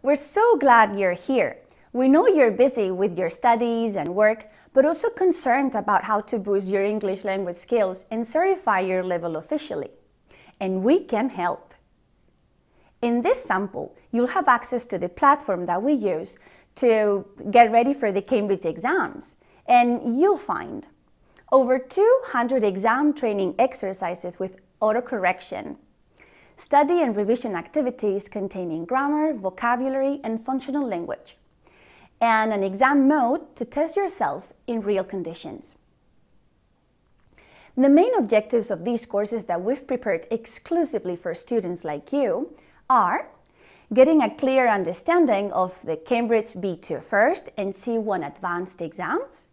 We're so glad you're here. We know you're busy with your studies and work, but also concerned about how to boost your English language skills and certify your level officially. And we can help. In this sample, you'll have access to the platform that we use to get ready for the Cambridge exams. And you'll find over 200 exam training exercises with autocorrection, study and revision activities containing grammar, vocabulary, and functional language, and an exam mode to test yourself in real conditions. The main objectives of these courses that we've prepared exclusively for students like you are getting a clear understanding of the Cambridge B2 first and C1 advanced exams,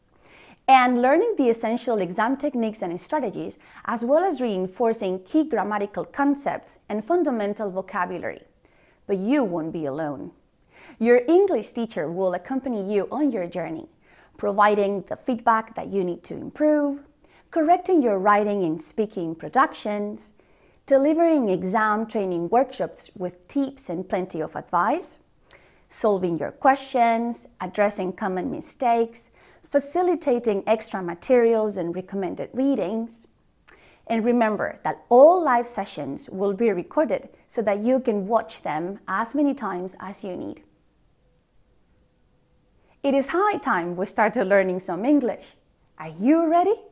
and learning the essential exam techniques and strategies, as well as reinforcing key grammatical concepts and fundamental vocabulary. But you won't be alone. Your English teacher will accompany you on your journey, providing the feedback that you need to improve, correcting your writing and speaking productions, delivering exam training workshops with tips and plenty of advice, solving your questions, addressing common mistakes, facilitating extra materials and recommended readings. And remember that all live sessions will be recorded so that you can watch them as many times as you need. It is high time we started learning some English. Are you ready?